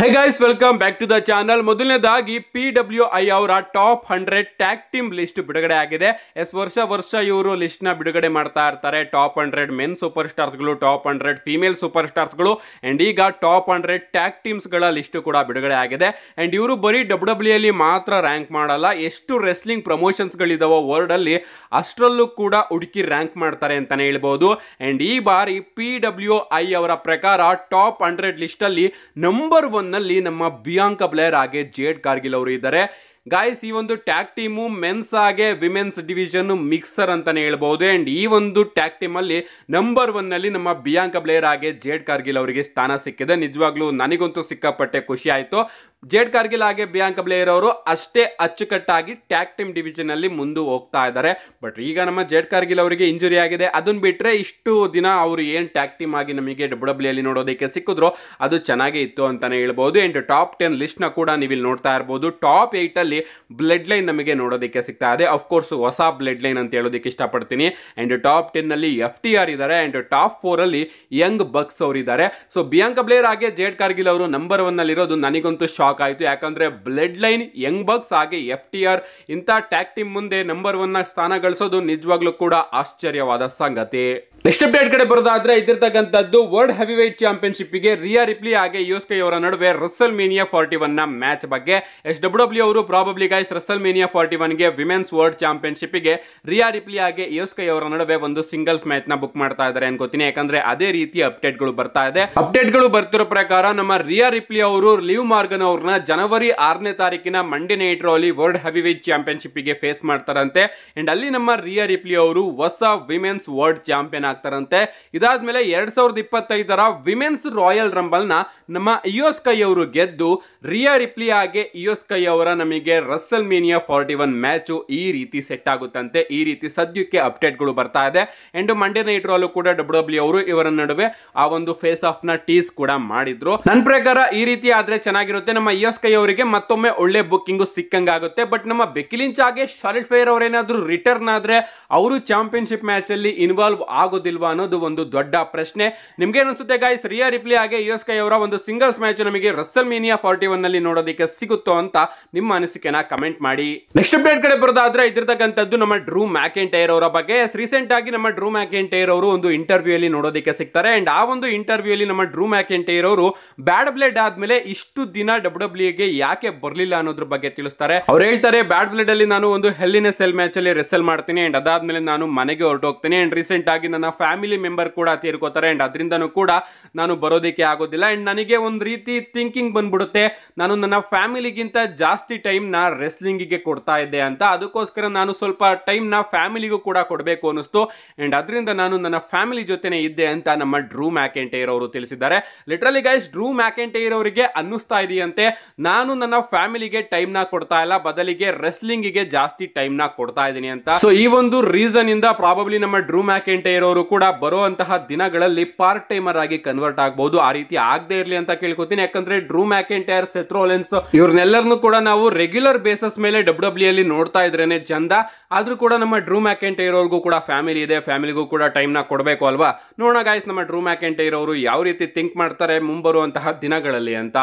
hey guys welcome back to the channel ಮೊದಲನೇದಾಗಿ P W I ಅವರ top hundred tag team list ಬಿಡುಗಡೆ ಆಗಿದೆ S ವರ್ಷ ವರ್ಷ ಇವರು ಲಿಸ್ಟ್ನ ಬಿಡುಗಡೆ ಮಾಡ್ತಾ ಇರ್ತಾರೆ ಟಾಪ್ ಹಂಡ್ರೆಡ್ ಮೆನ್ ಸೂಪರ್ ಸ್ಟಾರ್ಸ್ಗಳು ಟಾಪ್ ಹಂಡ್ರೆಡ್ ಫೀಮೇಲ್ ಸೂಪರ್ ಸ್ಟಾರ್ಸ್ಗಳು ಅಂಡ್ ಈಗ ಟಾಪ್ ಹಂಡ್ರೆಡ್ ಟ್ಯಾಕ್ ಟೀಮ್ಸ್ ಗಳ ಲಿಸ್ಟ್ ಕೂಡ ಬಿಡುಗಡೆ ಆಗಿದೆ ಅಂಡ್ ಇವರು ಬರೀ ಡಬ್ಲ್ಯೂ ಡಬ್ಲ್ಯೂ e ಅಲ್ಲಿ ಮಾತ್ರ ರ್ಯಾಂಕ್ ಮಾಡಲ್ಲ ಎಷ್ಟು ರೆಸ್ಲಿಂಗ್ ಪ್ರಮೋಷನ್ಸ್ ಗಳಿದಾವ ವರ್ಲ್ಡ್ ಅಲ್ಲಿ ಅಷ್ಟರಲ್ಲೂ ಕೂಡ ಹುಡುಕಿ ರ್ಯಾಂಕ್ ಮಾಡ್ತಾರೆ ಅಂತಲೇ ಹೇಳ್ಬೋದು ಅಂಡ್ ಈ ಬಾರಿ ಪಿ ಡಬ್ಲ್ಯೂ ಐ ಅವರ ಪ್ರಕಾರ ಟಾಪ್ ಹಂಡ್ರೆಡ್ ಲಿಸ್ಟಲ್ಲಿ ನಂಬರ್ ಒನ್ ನಲ್ಲಿ ನಮ್ಮ ಬಿಯಾಂಕ ಬ್ಲೇರ್ ಹಾಗೆ ಜೇಡ್ ಕಾರ್ಗಿಲ್ ಅವರು ಇದ್ದಾರೆ ಗಾಯ್ಸ್ ಈ ಒಂದು ಟ್ಯಾಗ್ ಟೀಮು ಮೆನ್ಸ್ ಹಾಗೆ ವಿಮೆನ್ಸ್ ಡಿವಿಷನ್ ಮಿಕ್ಸರ್ ಅಂತಾನೆ ಹೇಳ್ಬಹುದು ಅಂಡ್ ಈ ಒಂದು ಟ್ಯಾಗ್ ಟೀಮ್ ಅಲ್ಲಿ ನಂಬರ್ ಒನ್ ಅಲ್ಲಿ ನಮ್ಮ ಬಿಯಾಂಕ ಬ್ಲೇಯರ್ ಆಗಿ ಜೇಡ್ ಕಾರ್ಗಿಲ್ ಅವರಿಗೆ ಸ್ಥಾನ ಸಿಕ್ಕಿದೆ ನಿಜವಾಗ್ಲೂ ನನಗಂತೂ ಸಿಕ್ಕಾಪಟ್ಟೆ ಖುಷಿ ಆಯಿತು ಜೇಡ್ ಕಾರ್ಗಿಲ್ ಹಾಗೆ ಬಿಯಾಂಕ ಬ್ಲೇಯರ್ ಅವರು ಅಷ್ಟೇ ಅಚ್ಚುಕಟ್ಟಾಗಿ ಟ್ಯಾಗ್ ಟೀಮ್ ಡಿವಿಷನ್ ಅಲ್ಲಿ ಮುಂದೆ ಹೋಗ್ತಾ ಇದ್ದಾರೆ ಬಟ್ ಈಗ ನಮ್ಮ ಜೇಡ್ ಕಾರ್ಗಿಲ್ ಅವರಿಗೆ ಇಂಜುರಿ ಆಗಿದೆ ಅದನ್ನ ಬಿಟ್ಟರೆ ಇಷ್ಟು ದಿನ ಅವರು ಏನು ಟ್ಯಾಗ್ ಟೀಮ್ ಆಗಿ ನಮಗೆ ಡಬ್ಲ್ಯೂ ಅಲ್ಲಿ ನೋಡೋದಕ್ಕೆ ಸಿಕ್ಕಿದ್ರು ಅದು ಚೆನ್ನಾಗೇ ಇತ್ತು ಅಂತಾನೆ ಹೇಳ್ಬೋದು ಅಂಡ್ ಟಾಪ್ ಟೆನ್ ನ ಕೂಡ ನೀವು ಇಲ್ಲಿ ನೋಡ್ತಾ ಇರಬಹುದು ಟಾಪ್ ಏಯ್ಟಲ್ಲಿ ಇದರಲ್ಲಿ ಬ್ಲಡ್ ಲೈನ್ ನಮಗೆ ನೋಡೋದಕ್ಕೆ ಸಿಗ್ತಾ ಇದೆ ಅಫ್ಕೋರ್ಸ್ ಹೊಸ ಬ್ಲಡ್ ಲೈನ್ ಅಂತ ಹೇಳೋದಕ್ಕೆ ಇಷ್ಟಪಡ್ತೀನಿ ಆ್ಯಂಡ್ ಟಾಪ್ ಟೆನ್ನಲ್ಲಿ ಎಫ್ ಟಿ ಆರ್ ಇದ್ದಾರೆ ಆ್ಯಂಡ್ ಟಾಪ್ ಫೋರಲ್ಲಿ ಯಂಗ್ ಬಕ್ಸ್ ಅವರು ಇದ್ದಾರೆ ಸೊ ಬಿಯಾಂಕ ಬ್ಲೇರ್ ಹಾಗೆ ಜೇಡ್ ಕಾರ್ಗಿಲ್ ಅವರು ನಂಬರ್ ಒನ್ನಲ್ಲಿರೋದು ನನಗಂತೂ ಶಾಕ್ ಆಯಿತು ಯಾಕಂದರೆ ಬ್ಲಡ್ ಲೈನ್ ಯಂಗ್ ಬಕ್ಸ್ ಹಾಗೆ ಎಫ್ ಟಿ ಆರ್ ಇಂಥ ಟ್ಯಾಕ್ ಟೀಮ್ ಮುಂದೆ ನಂಬರ್ ಒನ್ನ ಸ್ಥಾನ ಗಳಿಸೋದು ನಿಜವಾಗ್ಲೂ ಕೂಡ ಆಶ್ಚರ್ಯವಾದ ಸಂಗತಿ ನೆಕ್ಸ್ಟ್ ಅಪ್ಡೇಟ್ ಕಡೆ ಬರೋದಾದ್ರೆ ಇದ್ದಿರ್ತಕ್ಕಂಥದ್ದು ವರ್ಲ್ಡ್ ಹೆವಿ ವೈಟ್ ಚಾಂಪಿಯನ್ಶಿಪ್ಗೆ ರಿಯಾ ರಿಪ್ಲಿ ಹಾಗೆ ಯೋಸ್ಕೈ ಅವರ ನಡುವೆ ರಸಲ್ ಮೇನಿಯಾ ಫಾರ್ಟಿ ಒನ್ ನ ಮ್ಯಾಚ್ ಬಗ್ಗೆ ಎಸ್ ಡಬ್ಲ್ಯೂ ಡಬ್ಲ್ಯೂ ಅವರು probably guys WrestleMania forty ಒನ್ಗೆ ವಿಮೆನ್ಸ್ ವರ್ಲ್ಡ್ ಚಾಂಪಿಯನ್ಶಿಪ್ಗೆ ರಿಯಾ ರಿಪ್ಲಿ ಹಾಗೆ ಯೋಸ್ಕೈ ಅವರ ನಡುವೆ ಒಂದು ಸಿಂಗಲ್ಸ್ ಮ್ಯಾಚ್ ನ ಬುಕ್ ಮಾಡ್ತಾ ಇದ್ದಾರೆ ಅನ್ಕೋತೀನಿ ಯಾಕಂದ್ರೆ ಅದೇ ರೀತಿ ಅಪ್ಡೇಟ್ಗಳು ಬರ್ತಾ ಇದೆ ಅಪ್ಡೇಟ್ಗಳು ಬರ್ತಿರೋ ಪ್ರಕಾರ ನಮ್ಮ ರಿಯಾ ರಿಪ್ಲಿ ಅವರು ಲಿವ್ ಮಾರ್ಗನ್ ಅವ್ರನ್ನ ಜನವರಿ ಆರನೇ ತಾರೀಕಿನ ಮಂಡಿ ನೈಟ್ ಅಲ್ಲಿ ವರ್ಲ್ಡ್ ಹೆವಿ ವೈಟ್ ಚಾಂಪಿಯನ್ಶಿಪ್ಗೆ ಫೇಸ್ ಮಾಡ್ತಾರಂತೆ ಅಂಡ್ ಅಲ್ಲಿ ನಮ್ಮ ರಿಯಾ ರಿಪ್ಲಿ ಅವರು ಹೊಸ ವಿಮೆನ್ಸ್ ವರ್ಲ್ಡ್ ಚಾಂಪಿಯನ್ ಆಗ್ತಾರಂತೆ ಇದಾದ್ಮೇಲೆ ಎರಡ್ ಸಾವಿರದ ಇಪ್ಪತ್ತೈದರ ವಿಮೆನ್ಸ್ ರಾಯಲ್ ರಂಬಲ್ ನ ನಮ್ಮ ಇಯೋಸ್ಕೈ ಅವರು ಗೆದ್ದು ರಿಯಾ ರಿಪ್ಲಿ ಆಗಿ ಇಯೋಸ್ಕೈ ಅವರ ನಮಗೆ WrestleMania forty one match ಈ ರೀತಿ ಸೆಟ್ ಆಗುತ್ತಂತೆ ಈ ರೀತಿ ಸದ್ಯಕ್ಕೆ ಅಪ್ಡೇಟ್ಗಳು ಬರ್ತಾ ಇದೆ ಅಂಡ್ ಮಂಡೇ ನೈಟ್ ಅಲ್ಲೂ ಕೂಡ ಡಬ್ಲ್ಯೂ ಡಬ್ಲ್ಯೂ e ಅವರು ಇವರ ನಡುವೆ ಆ ಒಂದು ಫೇಸ್ ಆಫ್ ನ ಟೀಸ್ ಕೂಡ ಮಾಡಿದ್ರು ನನ್ನ ಪ್ರಕಾರ ಈ ರೀತಿ ಆದ್ರೆ ಚೆನ್ನಾಗಿರುತ್ತೆ ನಮ್ಮ ಇಯೋಸ್ಕೈ ಅವರಿಗೆ ಮತ್ತೊಮ್ಮೆ ಒಳ್ಳೆ ಬುಕ್ಕಿಂಗು ಸಿಕ್ಕಂಗಾಗುತ್ತೆ ಬಟ್ ನಮ್ಮ ಬೆಕಿಲಿಂಚ್ ಆಗಿ ಶಾರ್ಟ್ ಫೈರ್ ಅವರೇನಾದ್ರೂ ರಿಟರ್ನ್ ಆದ್ರೆ ಅವರು ಚಾಂಪಿಯನ್ಶಿಪ್ ಮ್ಯಾಚ್ ಅಲ್ಲಿ ಇನ್ವಾಲ್ವ್ ಆಗುತ್ತೆ ಆಗೋದಿಲ್ವಾ ಅನ್ನೋದು ಒಂದು ದೊಡ್ಡ ಪ್ರಶ್ನೆ ನಿಮ್ಗೇನಿಸುತ್ತೆ ಗಾಯ್ಸ್ ರಿಯಾ ರಿಪ್ಲಿ ಹಾಗೆ ಯು ಎಸ್ ಕೈ ಅವರ ಒಂದು ಸಿಂಗಲ್ಸ್ ಮ್ಯಾಚ್ ನಮಗೆ ರಸ್ಸಲ್ ಮೀನಿಯಾ ಫಾರ್ಟಿ ಒನ್ ನಲ್ಲಿ ನೋಡೋದಕ್ಕೆ ಸಿಗುತ್ತೋ ಅಂತ ನಿಮ್ಮ ಅನಿಸಿಕೆನ ಕಮೆಂಟ್ ಮಾಡಿ ನೆಕ್ಸ್ಟ್ ಅಪ್ಡೇಟ್ ಕಡೆ ಬರೋದಾದ್ರೆ ಇದ್ರತಕ್ಕಂಥದ್ದು ನಮ್ಮ ಡ್ರೂ ಮ್ಯಾಕೆನ್ ಟೈರ್ ಅವರ ಬಗ್ಗೆ ರೀಸೆಂಟ್ ಆಗಿ ನಮ್ಮ ಡ್ರೂ ಮ್ಯಾಕೆನ್ ಟೈರ್ ಅವರು ಒಂದು ಇಂಟರ್ವ್ಯೂ ಅಲ್ಲಿ ನೋಡೋದಕ್ಕೆ ಸಿಗ್ತಾರೆ ಅಂಡ್ ಆ ಒಂದು ಇಂಟರ್ವ್ಯೂ ಅಲ್ಲಿ ನಮ್ಮ ಡ್ರೂ ಮ್ಯಾಕೆನ್ ಟೈರ್ ಅವರು ಬ್ಯಾಡ್ ಬ್ಲೇಡ್ ಆದ್ಮೇಲೆ ಇಷ್ಟು ದಿನ ಡಬ್ಲ್ಯೂ ಡಬ್ಲ್ಯೂ ಗೆ ಯಾಕೆ ಬರಲಿಲ್ಲ ಅನ್ನೋದ್ರ ಬಗ್ಗೆ ತಿಳಿಸ್ತಾರೆ ಅವ್ರು ಹೇಳ್ತಾರೆ ಬ್ಯಾಡ್ ಬ್ಲೇಡ್ ಅಲ್ಲಿ ನಾನು ಒಂದು ಹೆಲ್ಲಿನ ಸೆಲ್ ಮ್ಯಾಚ್ ಅಲ್ಲಿ ರೆಸಲ್ ಮಾಡ್ತೀನಿ ಅಂಡ್ ಅದಾದ್ಮೇಲೆ ನಾನು ಮನೆಗೆ ಹೊರಟು ಅಂಡ್ ರೀಸೆಂಟ್ ಆಗಿ ನನ್ನ ಫ್ಯಾಮಿಲಿ ಮೆಂಬರ್ ಕೂಡ ತೀರ್ಕೋತಾರೆ ಆ್ಯಂಡ್ ಅದರಿಂದನೂ ಕೂಡ ನಾನು ಬರೋದಕ್ಕೆ ಆಗೋದಿಲ್ಲ ಆ್ಯಂಡ್ ನನಗೆ ಒಂದು ರೀತಿ ಥಿಂಕಿಂಗ್ ಬಂದ್ಬಿಡುತ್ತೆ ನಾನು ನನ್ನ ಫ್ಯಾಮಿಲಿಗಿಂತ ಜಾಸ್ತಿ ಟೈಮ್ನ ರೆಸ್ಲಿಂಗಿಗೆ ಕೊಡ್ತಾ ಇದ್ದೆ ಅಂತ ಅದಕ್ಕೋಸ್ಕರ ನಾನು ಸ್ವಲ್ಪ ಟೈಮ್ನ ಫ್ಯಾಮಿಲಿಗೂ ಕೂಡ ಕೊಡಬೇಕು ಅನ್ನಿಸ್ತು ಆ್ಯಂಡ್ ಅದರಿಂದ ನಾನು ನನ್ನ ಫ್ಯಾಮಿಲಿ ಜೊತೆನೇ ಇದ್ದೆ ಅಂತ ನಮ್ಮ ಡ್ರೂ ಮ್ಯಾಕೆಂಟೇರ್ ಅವರು ತಿಳಿಸಿದ್ದಾರೆ ಲಿಟ್ರಲಿ ಗೈಸ್ ಡ್ರೂ ಮ್ಯಾಕೆಂಟೇರ್ ಅವರಿಗೆ ಅನ್ನಿಸ್ತಾ ಇದೆಯಂತೆ ನಾನು ನನ್ನ ಫ್ಯಾಮಿಲಿಗೆ ಟೈಮ್ನ ಕೊಡ್ತಾ ಇಲ್ಲ ಬದಲಿಗೆ ರೆಸ್ಲಿಂಗಿಗೆ ಜಾಸ್ತಿ ಟೈಮ್ನ ಕೊಡ್ತಾ ಇದ್ದೀನಿ ಅಂತ ಸೊ ಈ ಒಂದು ರೀಸನ್ ಇಂದ ಪ್ರಾಬಬ್ಲಿ ನಮ್ಮ ಡ್ರೂ ಮ್ಯಾಕೆಂಟೇರ್ ಅವರು ಅವರು ಕೂಡ ಬರೋ ಅಂತಹ ದಿನಗಳಲ್ಲಿ ಪಾರ್ಟ್ ಟೈಮರ್ ಆಗಿ ಕನ್ವರ್ಟ್ ಆಗಬಹುದು ಆ ರೀತಿ ಆಗದೆ ಇರಲಿ ಅಂತ ಕೇಳ್ಕೊತೀನಿ ಯಾಕಂದ್ರೆ ಡ್ರೂ ಮ್ಯಾಕೆಂಟೈರ್ ಸೆತ್ರೋಲೆನ್ಸ್ ಇವ್ರನ್ನೆಲ್ಲರನ್ನು ಕೂಡ ನಾವು ರೆಗ್ಯುಲರ್ ಬೇಸಸ್ ಮೇಲೆ ಡಬ್ಲ್ಯೂ e ಅಲ್ಲಿ ನೋಡ್ತಾ ಇದ್ರೇನೆ ಚಂದ ಆದ್ರೂ ಕೂಡ ನಮ್ಮ ಡ್ರೂ ಮ್ಯಾಕೆಂಟೈರ್ ಅವ್ರಿಗೂ ಕೂಡ ಫ್ಯಾಮಿಲಿ ಇದೆ ಫ್ಯಾಮಿಲಿಗೂ ಕೂಡ ಟೈಮ್ ನ ಕೊಡಬೇಕು ಅಲ್ವಾ ನೋಡೋಣ ಗಾಯ್ಸ್ ನಮ್ಮ ಡ್ರೂ ಮ್ಯಾಕೆಂಟೈರ್ ಅವರು ಯಾವ ರೀತಿ ಥಿಂಕ್ ಮಾಡ್ತಾರೆ ಮುಂಬರುವಂತಹ ದಿನಗಳಲ್ಲಿ ಅಂತ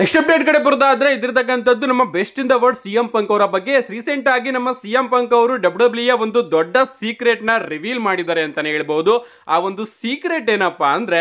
ನೆಕ್ಸ್ಟ್ ಅಪ್ಡೇಟ್ ಕಡೆ ಬರೋದಾದ್ರೆ ಇದ್ರತಕ್ಕಂಥದ್ದು ನಮ್ಮ best in the world CM Punk ಅವರ ಬಗ್ಗೆ ರೀಸೆಂಟ್ ಆಗಿ ನಮ್ಮ ಸಿಎಂ ಪಂಕ್ ಅವರು ಡಬ್ಲ್ಯೂ e ಡಬ್ಲ್ಯೂ ಒಂದು ದೊಡ್ಡ ಸೀಕ್ರೆಟ್ ನ ರಿವೀಲ್ ಮಾಡಿದ್ದಾರೆ ಅಂತಾನೆ ಹೇಳ್ಬಹುದು ಹೇಳ್ಬೋದು ಆ ಒಂದು ಸೀಕ್ರೆಟ್ ಏನಪ್ಪಾ ಅಂದ್ರೆ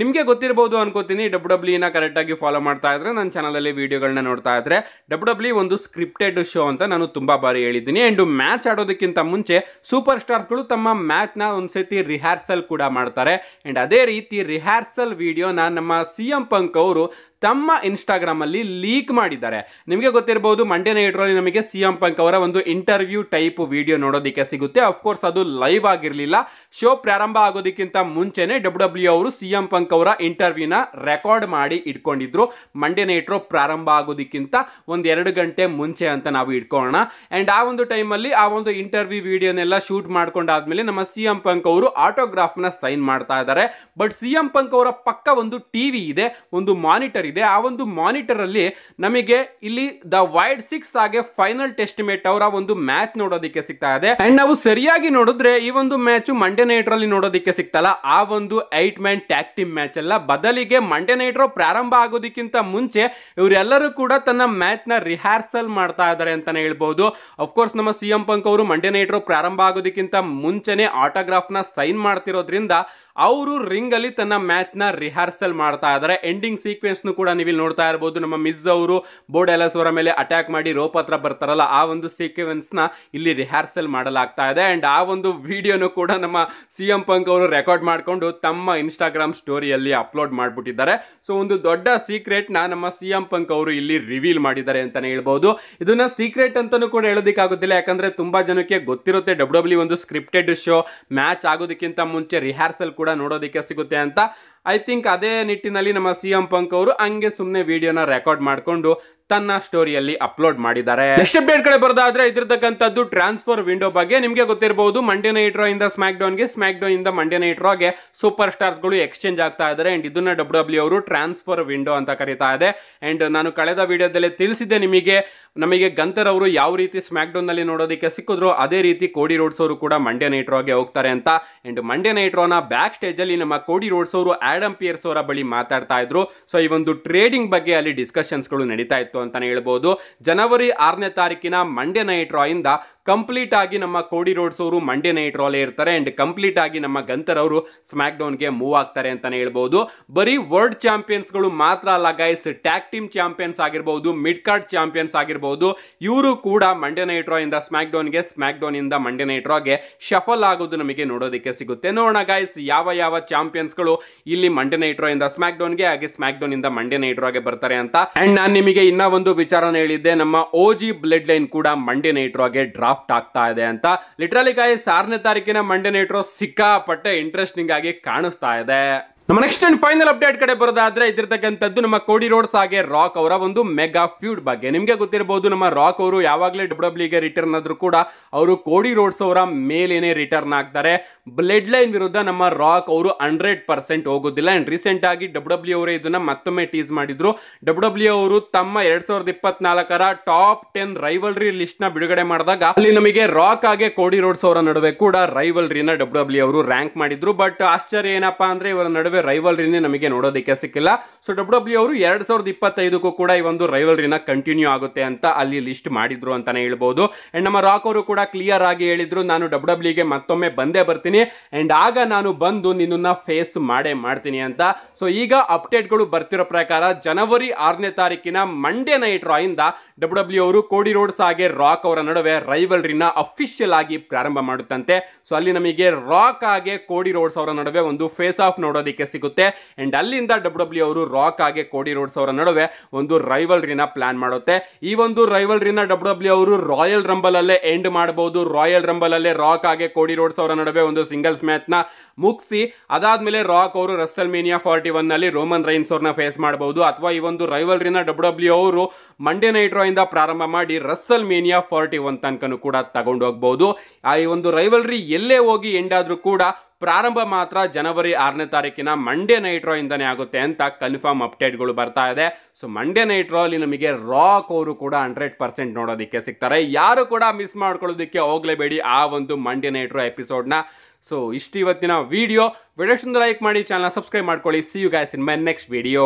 ನಿಮಗೆ ಗೊತ್ತಿರ್ಬೋದು ಅನ್ಕೋತೀನಿ ಡಬ್ಲ್ಯೂ ಡಬ್ಲ್ಯೂನ ಕರೆಕ್ಟಾಗಿ ಫಾಲೋ ಮಾಡ್ತಾ ಇದ್ರೆ ನನ್ನ ಚಾನಲಲ್ಲಿ ವೀಡಿಯೋಗಳನ್ನ ನೋಡ್ತಾ ಇದ್ರೆ ಡಬ್ಲ್ಯೂ ಡಬ್ಲ್ಯೂ e ಒಂದು ಸ್ಕ್ರಿಪ್ಟೆಡ್ ಶೋ ಅಂತ ನಾನು ತುಂಬ ಬಾರಿ ಹೇಳಿದ್ದೀನಿ ಆ್ಯಂಡ್ ಮ್ಯಾಚ್ ಆಡೋದಕ್ಕಿಂತ ಮುಂಚೆ ಸೂಪರ್ ಸ್ಟಾರ್ಸ್ಗಳು ತಮ್ಮ ಮ್ಯಾಚ್ನ ಒಂದು ಸತಿ ರಿಹಾರ್ಸಲ್ ಕೂಡ ಮಾಡ್ತಾರೆ ಆ್ಯಂಡ್ ಅದೇ ರೀತಿ ರಿಹಾರ್ಸಲ್ ವೀಡಿಯೋನ ನಮ್ಮ ಸಿ ಎಂ ಪಂಕ್ ಅವರು ತಮ್ಮ ಇನ್ಸ್ಟಾಗ್ರಾಮಲ್ಲಿ ಲೀಕ್ ಮಾಡಿದ್ದಾರೆ ನಿಮಗೆ ಗೊತ್ತಿರಬಹುದು ಮಂಡ್ಯ ನೈಟ್ರಲ್ಲಿ ನಮಗೆ ಸಿ ಎಂ ಪಂಕ್ ಅವರ ಒಂದು ಇಂಟರ್ವ್ಯೂ ಟೈಪ್ ವಿಡಿಯೋ ನೋಡೋದಕ್ಕೆ ಸಿಗುತ್ತೆ ಅಫ್ಕೋರ್ಸ್ ಅದು ಲೈವ್ ಆಗಿರಲಿಲ್ಲ ಶೋ ಪ್ರಾರಂಭ ಆಗೋದಕ್ಕಿಂತ ಮುಂಚೆನೇ ಡಬ್ಲ್ಯೂ ಡಬ್ಲ್ಯೂ e ಅವರು ಸಿ ಎಂ ಪಂಕ್ ಅವರ ಇಂಟರ್ವ್ಯೂನ ರೆಕಾರ್ಡ್ ಮಾಡಿ ಇಟ್ಕೊಂಡಿದ್ರು ಮಂಡ್ಯ ನೈಟ್ರೋ ಪ್ರಾರಂಭ ಆಗೋದಕ್ಕಿಂತ ಒಂದು ಎರಡು ಗಂಟೆ ಮುಂಚೆ ಅಂತ ನಾವು ಇಟ್ಕೊಳ್ಳೋಣ ಆ್ಯಂಡ್ ಆ ಒಂದು ಟೈಮಲ್ಲಿ ಆ ಒಂದು ಇಂಟರ್ವ್ಯೂ ವಿಡಿಯೋನೆಲ್ಲ ಶೂಟ್ ಮಾಡ್ಕೊಂಡಾದ್ಮೇಲೆ ನಮ್ಮ ಸಿ ಎಂ ಪಂಕ್ ಅವರು ಆಟೋಗ್ರಾಫ್ನ ಸೈನ್ ಮಾಡ್ತಾ ಇದ್ದಾರೆ ಬಟ್ ಸಿ ಎಂ ಪಂಕ್ ಅವರ ಪಕ್ಕ ಒಂದು ಟಿವಿ ಇದೆ ಒಂದು ಮಾನಿಟರ್ ಇದೆ ಆ ಒಂದು ಮಾನಿಟರಲ್ಲಿ ನಮಗೆ ಇಲ್ಲಿ ದ ವೈಡ್ ಸಿಕ್ಸ್ ಹಾಗೆ ಫೈನಲ್ ಟೆಸ್ಟಿಮೇಟ್ ಅವರ ಒಂದು ಮ್ಯಾಚ್ ನೋಡೋದಕ್ಕೆ ಸಿಗ್ತಾ ಇದೆ ಅಂಡ್ ನಾವು ಸರಿಯಾಗಿ ನೋಡಿದ್ರೆ ಈ ಒಂದು ಮ್ಯಾಚ್ ಮಂಡ್ಯ ನೈಟ್ರಲ್ಲಿ ನೋಡೋದಕ್ಕೆ ಸಿಗ್ತಲ್ಲ ಆ ಒಂದು eight man tag team match ಅಲ್ಲ ಬದಲಿಗೆ ಮಂಡ್ಯ ನೈಟ್ ರೋ ಪ್ರಾರಂಭ ಆಗೋದಕ್ಕಿಂತ ಮುಂಚೆ ಇವರೆಲ್ಲರೂ ಕೂಡ ತನ್ನ ಮ್ಯಾಚ್ ನ ರಿಹಾರ್ಸಲ್ ಮಾಡ್ತಾ ಇದ್ದಾರೆ ಅಂತಾನೆ ಹೇಳ್ಬಹುದು ಅಫ್ಕೋರ್ಸ್ ನಮ್ಮ ಸಿಎಂ ಪಂಕ್ ಅವರು ಮಂಡ್ಯ ನೈಟ್ ರೋ ಪ್ರಾರಂಭ ಆಗೋದಕ್ಕಿಂತ ಮುಂಚೆನೆ ಆಟೋಗ್ರಾಫ್ ನ ಸೈನ್ ಮಾಡ್ತಿರೋದ್ರಿಂದ ಅವರು ರಿಂಗ್ ಅಲ್ಲಿ ತನ್ನ ಮ್ಯಾಚ್ ನ ರಿಹರ್ಸಲ್ ಮಾಡ್ತಾ ಇದಾರೆ ಎಂಡಿಂಗ್ ಸೀಕ್ವೆನ್ಸ್ ಕೂಡ ನೀವು ಇಲ್ಲಿ ನೋಡ್ತಾ ಇರಬಹುದು ನಮ್ಮ ಮಿಸ್ ಅವರು ಬೋರ್ಡ್ ಎಲ್ಲಸ್ ಅವರ ಮೇಲೆ ಅಟ್ಯಾಕ್ ಮಾಡಿ ರೋಪ್ ಹತ್ರ ಬರ್ತಾರಲ್ಲ ಆ ಒಂದು ಸೀಕ್ವೆನ್ಸ್ ನ ಇಲ್ಲಿ ರಿಹರ್ಸಲ್ ಮಾಡಲಾಗ್ತಾ ಇದೆ ಅಂಡ್ ಆ ಒಂದು ವಿಡಿಯೋನು ಕೂಡ ನಮ್ಮ ಸಿ ಎಂ ಪಂಕ್ ಅವರು ರೆಕಾರ್ಡ್ ಮಾಡಿಕೊಂಡು ತಮ್ಮ ಇನ್ಸ್ಟಾಗ್ರಾಮ್ ಸ್ಟೋರಿಯಲ್ಲಿ ಅಪ್ಲೋಡ್ ಮಾಡಿಬಿಟ್ಟಿದ್ದಾರೆ ಸೊ ಒಂದು ದೊಡ್ಡ ಸೀಕ್ರೆಟ್ ನ ನಮ್ಮ ಸಿ ಎಂ ಪಂಕ್ ಅವರು ಇಲ್ಲಿ ರಿವೀಲ್ ಮಾಡಿದ್ದಾರೆ ಅಂತಾನೆ ಹೇಳ್ಬಹುದು ಇದನ್ನ ಸೀಕ್ರೆಟ್ ಅಂತಾನೂ ಕೂಡ ಆಗೋದಿಲ್ಲ ಯಾಕಂದ್ರೆ ತುಂಬಾ ಜನಕ್ಕೆ ಗೊತ್ತಿರುತ್ತೆ ಡಬ್ಲ್ಯೂ e ಒಂದು ಸ್ಕ್ರಿಪ್ಟೆಡ್ ಶೋ ಮ್ಯಾಚ್ ಆಗೋದಕ್ಕಿಂತ ಮುಂಚೆ ರಿಹರ್ಸಲ್ ಕೂಡ ಕೂಡ ನೋಡೋದಕ್ಕೆ ಸಿಗುತ್ತೆ ಅಂತ ಐ ಥಿಂಕ್ ಅದೇ ನಿಟ್ಟಿನಲ್ಲಿ ನಮ್ಮ ಸಿ ಎಂ ಪಂಕ್ ಅವರು ಹಂಗೆ ಸುಮ್ಮನೆ ವಿಡಿಯೋನ ರೆಕಾರ್ಡ್ ಮಾಡಿಕೊಂಡು ತನ್ನ ಸ್ಟೋರಿಯಲ್ಲಿ ಅಪ್ಲೋಡ್ ಮಾಡಿದ್ದಾರೆ ನೆಕ್ಸ್ಟ್ ಅಪ್ಡೇಟ್ ಕಡೆ ಬರೋದಾದ್ರೆ ಇದ್ರತಕ್ಕಂಥದ್ದು ಟ್ರಾನ್ಸ್ಫರ್ ವಿಂಡೋ ಬಗ್ಗೆ ನಿಮಗೆ ಗೊತ್ತಿರಬಹುದು ಮಂಡ್ಯ ನೈಟ್ ರಾ ಇಂದ ಸ್ಮ್ಯಾಕ್ ಡೌನ್ ಗೆ ಸ್ಮ್ಯಾಕ್ ಡೌನ್ ಇಂದ ಮಂಡ್ಯ ನೈಟ್ ರಾಗೆ ಸೂಪರ್ ಸ್ಟಾರ್ಸ್ ಗಳು ಎಕ್ಸ್ಚೇಂಜ್ ಆಗ್ತಾ ಇದ್ದಾರೆ ಅಂಡ್ ಇದನ್ನ ಡಬ್ಲ್ಯೂ ಡಬ್ಲ್ಯೂ e ಅವರು ಟ್ರಾನ್ಸ್ಫರ್ ವಿಂಡೋ ಅಂತ ಕರೀತಾ ಇದೆ ಅಂಡ್ ನಾನು ಕಳೆದ ವಿಡಿಯೋದಲ್ಲಿ ತಿಳಿಸಿದ್ದೆ ನಿಮಗೆ ನಮಗೆ ಗಂತರ್ ಅವರು ಯಾವ ರೀತಿ ಸ್ಮ್ಯಾಕ್ ಡೌನ್ ನಲ್ಲಿ ನೋಡೋದಕ್ಕೆ ಸಿಕ್ಕಿದ್ರು ಅದೇ ರೀತಿ ಕೋಡಿ ರೋಡ್ಸ್ ಅವರು ಕೂಡ ಮಂಡ್ಯ ನೈಟ್ ರಾಗೆ ಹೋಗ್ತಾರೆ ಅಂತ ಅಂಡ್ ಮಂಡ್ಯ ನೈಟ್ ರಾನ ಬ್ಯಾಕ್ ಸ್ಟೇಜ್ ಅಲ್ಲಿ ನಮ್ಮ ಕೋಡಿ ರೋಡ್ಸ್ ಅವರು ಪಿಯರ್ಸ್ ಅವರ ಬಳಿ ಮಾತಾಡ್ತಾ ಇದ್ರು ಸೊ ಈ ಒಂದು ಟ್ರೇಡಿಂಗ್ ಬಗ್ಗೆ ಅಲ್ಲಿ ಡಿಸ್ಕಶನ್ಸ್ ಗಳು ನಡೀತಾ ಇತ್ತು ಅಂತಾನೆ ಹೇಳ್ಬೋದು ಜನವರಿ ಆರನೇ ತಾರೀಕಿನ ಮಂಡ್ಯ ನೈಟ್ ರಾಯಿಂದ ಕಂಪ್ಲೀಟ್ ಆಗಿ ನಮ್ಮ ಕೋಡಿ ರೋಡ್ಸ್ ಅವರು ಮಂಡೆ ನೈಟ್ ರಾಲೇ ಇರ್ತಾರೆ ಅಂಡ್ ಕಂಪ್ಲೀಟ್ ಆಗಿ ನಮ್ಮ ಗಂತರ್ ಅವರು ಸ್ಮ್ಯಾಕ್ ಡೌನ್ಗೆ ಮೂವ್ ಆಗ್ತಾರೆ ಅಂತಾನೆ ಹೇಳ್ಬೋದು ಬರೀ ವರ್ಲ್ಡ್ ಚಾಂಪಿಯನ್ಸ್ ಮಾತ್ರ ಅಲ್ಲ ಗೈಸ್ ಟ್ಯಾಕ್ ಟೀಮ್ ಚಾಂಪಿಯನ್ಸ್ ಆಗಿರಬಹುದು ಮಿಡ್ ಕಾರ್ಡ್ ಚಾಂಪಿಯನ್ಸ್ ಆಗಿರಬಹುದು ಇವರು ಕೂಡ ಮಂಡೆ ನೈಟ್ ರೋ ಇಂದ ಸ್ಮ್ಯಾಕ್ ಡೌನ್ ಗೆ ಸ್ಮ್ಯಾಕ್ ಡೌನ್ ಇಂದ ಮಂಡೆ ನೈಟ್ ರೋಗೆ ಶಫಲ್ ಆಗೋದು ನಮಗೆ ನೋಡೋದಕ್ಕೆ ಸಿಗುತ್ತೆ ನೋಡೋಣ ಗೈಸ್ ಯಾವ ಯಾವ ಚಾಂಪಿಯನ್ಸ್ ಗಳು ಇಲ್ಲಿ ಮಂಡೆ ನೈಟ್ ರೋ ಇಂದ ಸ್ಮ್ಯಾಕ್ ಡೌನ್ ಗೆ ಹಾಗೆ ಸ್ಮ್ಯಾಕ್ ಡೌನ್ ಇಂದ ಮಂಡ್ಯ ನೈಟ್ ರಾಗೆ ಬರ್ತಾರೆ ಅಂತ ಅಂಡ್ ನಾನು ನಿಮಗೆ ಇನ್ನೂ ಒಂದು ವಿಚಾರನ ಹೇಳಿದ್ದೆ ನಮ್ಮ ಓಜಿ ಬ್ಲಡ್ ಲೈನ್ ಕೂಡ ಮಂಡೆ ನೈಟ್ ರಾಗೆ ಡ್ರಾ ಸಾಫ್ಟ್ ಆಗ್ತಾ ಇದೆ ಅಂತ ಲಿಟ್ರಲಿ ಗಾಯಸ್ ಆರನೇ ತಾರೀಕಿನ ಮಂಡೇ ನೈಟ್ರೋ ಸಿಕ್ಕಾಪಟ್ಟೆ ಇಂಟ್ರೆಸ್ಟಿಂಗ್ ಆಗಿ ಕಾಣಿಸ್ತಾ ಇದೆ ನಮ್ಮ ನೆಕ್ಸ್ಟ್ ಅಂಡ್ ಫೈನಲ್ ಅಪ್ಡೇಟ್ ಕಡೆ ಬರೋದಾದ್ರೆ ಇದಿರ್ತಕ್ಕಂಥದ್ದು ನಮ್ಮ ಕೋಡಿ ರೋಡ್ಸ್ ಹಾಗೆ ರಾಕ್ ಅವರ ಒಂದು ಮೆಗಾ ಫ್ಯೂಡ್ ಬಗ್ಗೆ ನಿಮಗೆ ಗೊತ್ತಿರಬಹುದು ನಮ್ಮ ರಾಕ್ ಅವರು ಯಾವಾಗಲೇ ಡಬ್ಲ್ಯೂಬ್ಲಿಗೆ e ರಿಟರ್ನ್ ಆದರೂ ಕೂಡ ಅವರು ಕೋಡಿ ರೋಡ್ಸ್ ಅವರ ಮೇಲೇನೆ ರಿಟರ್ನ್ ಆಗ್ತಾರೆ ಬ್ಲಡ್ ಲೈನ್ ವಿರುದ್ಧ ನಮ್ಮ ರಾಕ್ ಅವರು ಹಂಡ್ರೆಡ್ ಪರ್ಸೆಂಟ್ ಹೋಗೋದಿಲ್ಲ ಆ್ಯಂಡ್ ರೀಸೆಂಟ್ ಆಗಿ ಡಬ್ಲ್ಯೂ e ಅವರೇ ಇದನ್ನ ಮತ್ತೊಮ್ಮೆ ಟೀಸ್ ಮಾಡಿದ್ರು ಡಬ್ಲ್ಯೂ e ಅವರು ತಮ್ಮ ಎರಡ್ ಸಾವಿರದ ಇಪ್ಪತ್ನಾಲ್ಕರ ಟಾಪ್ ಟೆನ್ ರೈವಲ್ರಿ ಲಿಸ್ಟ್ನ ಬಿಡುಗಡೆ ಮಾಡಿದಾಗ ಅಲ್ಲಿ ನಮಗೆ ರಾಕ್ ಹಾಗೆ ಕೋಡಿ ರೋಡ್ಸ್ ಅವರ ನಡುವೆ ಕೂಡ ರೈವಲ್ರಿನ ಡಬ್ಲ್ಯೂ ಅವರು ರ್ಯಾಂಕ್ ಮಾಡಿದ್ರು ಬಟ್ ಆಶ್ಚರ್ಯ ಏನಪ್ಪಾ ಅಂದ್ರೆ ಇವರ ನಡುವೆ ರೈವಲ್ರಿ ರೈವಲ್ರಿನೇ ನಮಗೆ ನೋಡೋದಕ್ಕೆ ಸಿಕ್ಕಿಲ್ಲ ಸೊ ಡಬ್ಲ್ಯೂ ಡಬ್ಲ್ಯೂ ಅವರು ಎರಡ್ ಸಾವಿರದ ಇಪ್ಪತ್ತೈದಕ್ಕೂ ಕೂಡ ಈ ಒಂದು ರೈವಲ್ರಿನ ಕಂಟಿನ್ಯೂ ಆಗುತ್ತೆ ಅಂತ ಅಲ್ಲಿ ಲಿಸ್ಟ್ ಮಾಡಿದ್ರು ಅಂತಾನೆ ಹೇಳ್ಬೋದು ಅಂಡ್ ನಮ್ಮ ರಾಕ್ ಅವರು ಕೂಡ ಕ್ಲಿಯರ್ ಆಗಿ ಹೇಳಿದ್ರು ನಾನು ಡಬ್ಲ್ಯೂ ಡಬ್ಲ್ಯೂಗೆ e ಮತ್ತೊಮ್ಮೆ ಬಂದೇ ಬರ್ತೀನಿ ಅಂಡ್ ಆಗ ನಾನು ಬಂದು ನಿನ್ನನ್ನ ಫೇಸ್ ಮಾಡೇ ಮಾಡ್ತೀನಿ ಅಂತ ಸೊ ಈಗ ಅಪ್ಡೇಟ್ಗಳು ಬರ್ತಿರೋ ಪ್ರಕಾರ ಜನವರಿ ಆರನೇ ತಾರೀಕಿನ ಮಂಡೇ ನೈಟ್ ರಾಯಿಂದ ಡಬ್ಲ್ಯೂ ಡಬ್ಲ್ಯೂ ಅವರು ಕೋಡಿ ರೋಡ್ಸ್ ಹಾಗೆ ರಾಕ್ ಅವರ ನಡುವೆ ರೈವಲ್ರಿನ ಅಫಿಷಿಯಲ್ ಆಗಿ ಪ್ರಾರಂಭ ಮಾಡುತ್ತಂತೆ ಸೊ ಅಲ್ಲಿ ನಮಗೆ ರಾಕ್ ಹಾಗೆ ಕೋಡಿ ರೋಡ್ಸ್ ಅವರ ನಡುವೆ ಒಂದು ಫೇಸ್ ಆಫ್ ನೋಡೋದಕ್ಕೆ ನೋಡೋದಕ್ಕೆ ಸಿಗುತ್ತೆ ಅಂಡ್ ಅಲ್ಲಿಂದ ಡಬ್ಲ್ಯೂ e ಅವರು ರಾಕ್ ಆಗಿ ಕೋಡಿ ರೋಡ್ಸ್ ಅವರ ನಡುವೆ ಒಂದು ರೈವಲ್ರಿನ ಪ್ಲಾನ್ ಮಾಡುತ್ತೆ ಈ ಒಂದು ರೈವಲ್ರಿನ ಡಬ್ಲ್ಯೂ ಡಬ್ಲ್ಯೂ ಅವರು ರಾಯಲ್ ರಂಬಲ್ ಅಲ್ಲೇ ಎಂಡ್ ಮಾಡಬಹುದು ರಾಯಲ್ ರಂಬಲ್ ಅಲ್ಲೇ ರಾಕ್ ಆಗಿ ಕೋಡಿ ರೋಡ್ಸ್ ಅವರ ನಡುವೆ ಒಂದು ಸಿಂಗಲ್ಸ್ ಮ್ಯಾಚ್ ನ ಮುಗಿಸಿ ಅದಾದ್ಮೇಲೆ ರಾಕ್ ಅವರು ರಸ್ಸಲ್ ಮೇನಿಯಾ ಫಾರ್ಟಿ ಒನ್ ನಲ್ಲಿ ರೋಮನ್ ರೈನ್ಸ್ ಅವ್ರನ್ನ ಫೇಸ್ ಮಾಡಬಹುದು ಅಥವಾ ಈ ಒಂದು ರೈವಲ್ರಿನ ಡಬ್ಲ್ಯೂ ಡಬ್ಲ್ಯೂ ಅವರು ಮಂಡೇ ನೈಟ್ ಪ್ರಾರಂಭ ಮಾಡಿ ರಸ್ಸಲ್ ಮೇನಿಯಾ ಫಾರ್ಟಿ ಒನ್ ತನಕನೂ ಕೂಡ ತಗೊಂಡು ಹೋಗಬಹುದು ಆ ಈ ಒಂದು ರೈವಲ್ರಿ ಎಲ್ಲೇ ಹೋಗಿ ಎಂಡ್ ಆದ್ರೂ ಕೂಡ ಪ್ರಾರಂಭ ಮಾತ್ರ ಜನವರಿ ಆರನೇ ತಾರೀಕಿನ ಮಂಡ್ಯ ನೈಟ್ ರಾ ಇಂದನೇ ಆಗುತ್ತೆ ಅಂತ ಕನ್ಫರ್ಮ್ ಅಪ್ಡೇಟ್ಗಳು ಬರ್ತಾ ಇದೆ ಸೊ ಮಂಡ್ಯ ನೈಟ್ ರಾ ಅಲ್ಲಿ ನಮಗೆ ರಾಕ್ ಅವರು ಕೂಡ ಹಂಡ್ರೆಡ್ ಪರ್ಸೆಂಟ್ ನೋಡೋದಕ್ಕೆ ಸಿಗ್ತಾರೆ ಯಾರು ಕೂಡ ಮಿಸ್ ಮಾಡ್ಕೊಳ್ಳೋದಕ್ಕೆ ಹೋಗ್ಲೇಬೇಡಿ ಆ ಒಂದು ಮಂಡ್ಯ ನೈಟ್ ರಾ ಎಪಿಸೋಡ್ನ ಸೊ ಇಷ್ಟು ಇವತ್ತಿನ ವಿಡಿಯೋ ವಿಡಿಯೋಷ್ಟೊಂದು ಲೈಕ್ ಮಾಡಿ ಚಾನಲ್ ಸಬ್ಸ್ಕ್ರೈಬ್ ಮಾಡ್ಕೊಳ್ಳಿ see you guys in my next video